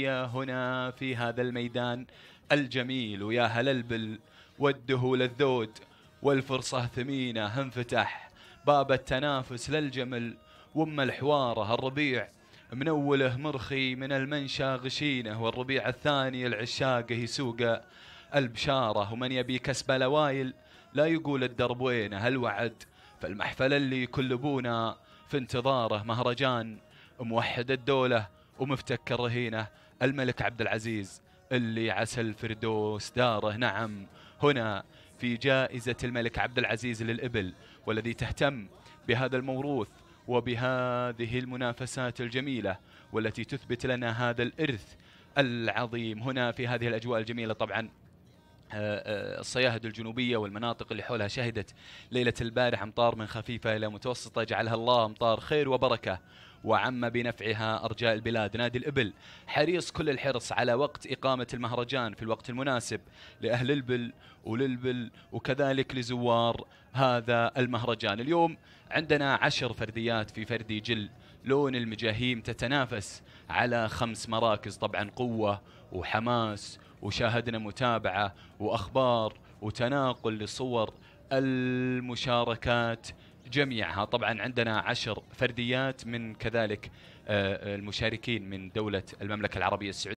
تحيا هنا في هذا الميدان الجميل ويا هللبل البل للذود والفرصة ثمينة انفتح باب التنافس للجمل وأما الحوارة الربيع منوله مرخي من المنشا غشينه والربيع الثاني العشاق يسوقه البشارة ومن يبي كسب لوايل لا يقول الدرب وينه الوعد فالمحفل اللي كل ابونا في انتظاره مهرجان موحد الدولة ومفتك الرهينة الملك عبد العزيز اللي عسى الفردوس داره نعم هنا في جائزة الملك عبد العزيز للإبل والذي تهتم بهذا الموروث وبهذه المنافسات الجميلة والتي تثبت لنا هذا الإرث العظيم هنا في هذه الأجواء الجميلة طبعا آه، آه، الصياهد الجنوبية والمناطق اللي حولها شهدت ليلة البارح أمطار من خفيفة إلى متوسطة جعلها الله أمطار خير وبركة وعم بنفعها أرجاء البلاد نادي الإبل حريص كل الحرص على وقت إقامة المهرجان في الوقت المناسب لأهل البل وللبل وكذلك لزوار هذا المهرجان اليوم عندنا عشر فرديات في فردي جل لون المجاهيم تتنافس على خمس مراكز طبعا قوة وحماس وشاهدنا متابعة وأخبار وتناقل لصور المشاركات جميعها طبعا عندنا عشر فرديات من كذلك آه، المشاركين من دولة المملكة العربية السعودية